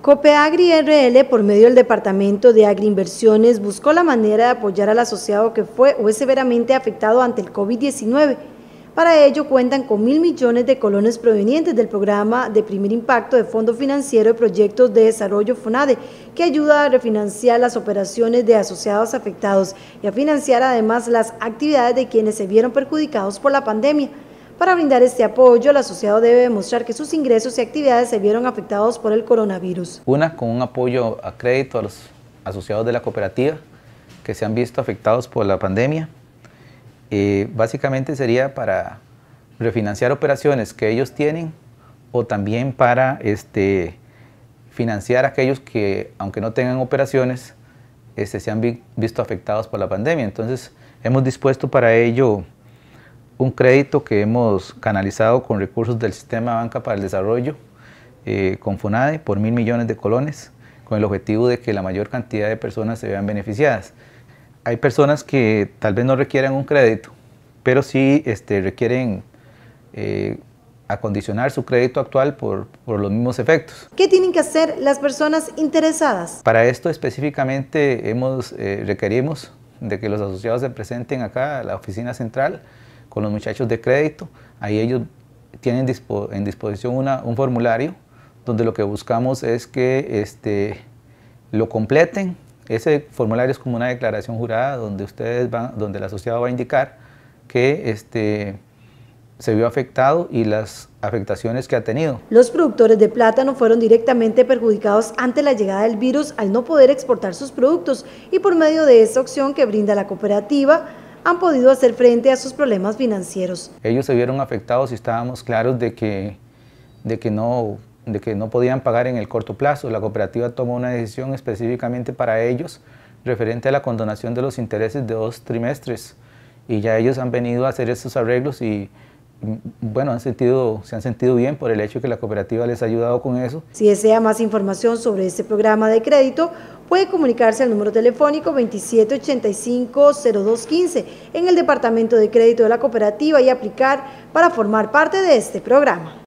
COPEAGRI RL, por medio del Departamento de Agriinversiones, buscó la manera de apoyar al asociado que fue o es severamente afectado ante el COVID-19. Para ello cuentan con mil millones de colones provenientes del programa de primer impacto de Fondo Financiero de Proyectos de Desarrollo FONADE, que ayuda a refinanciar las operaciones de asociados afectados y a financiar además las actividades de quienes se vieron perjudicados por la pandemia. Para brindar este apoyo, el asociado debe demostrar que sus ingresos y actividades se vieron afectados por el coronavirus. Una, con un apoyo a crédito a los asociados de la cooperativa que se han visto afectados por la pandemia. Eh, básicamente sería para refinanciar operaciones que ellos tienen o también para este, financiar aquellos que, aunque no tengan operaciones, este, se han visto afectados por la pandemia. Entonces, hemos dispuesto para ello un crédito que hemos canalizado con recursos del Sistema Banca para el Desarrollo, eh, con FUNADE, por mil millones de colones, con el objetivo de que la mayor cantidad de personas se vean beneficiadas. Hay personas que tal vez no requieran un crédito, pero sí este, requieren eh, acondicionar su crédito actual por, por, los mismos efectos. ¿Qué tienen que hacer las personas interesadas? Para esto específicamente hemos, eh, requerimos de que los asociados se presenten acá a la oficina central con los muchachos de crédito. Ahí ellos tienen en disposición un formulario donde lo que buscamos es que este, lo completen. Ese formulario es como una declaración jurada donde ustedes van, donde el asociado va a indicar que este, se vio afectado y las afectaciones que ha tenido. Los productores de plátano fueron directamente perjudicados ante la llegada del virus al no poder exportar sus productos y por medio de esa opción que brinda la cooperativa han podido hacer frente a sus problemas financieros. Ellos se vieron afectados y estábamos claros de que, de que, no, de que no podían pagar en el corto plazo. La cooperativa tomó una decisión específicamente para ellos referente a la condonación de los intereses de dos trimestres y ya ellos han venido a hacer estos arreglos y bueno, han sentido, se han sentido bien por el hecho de que la cooperativa les ha ayudado con eso. Si desea más información sobre este programa de crédito, puede comunicarse al número telefónico 2785-0215 en el Departamento de Crédito de la Cooperativa y aplicar para formar parte de este programa.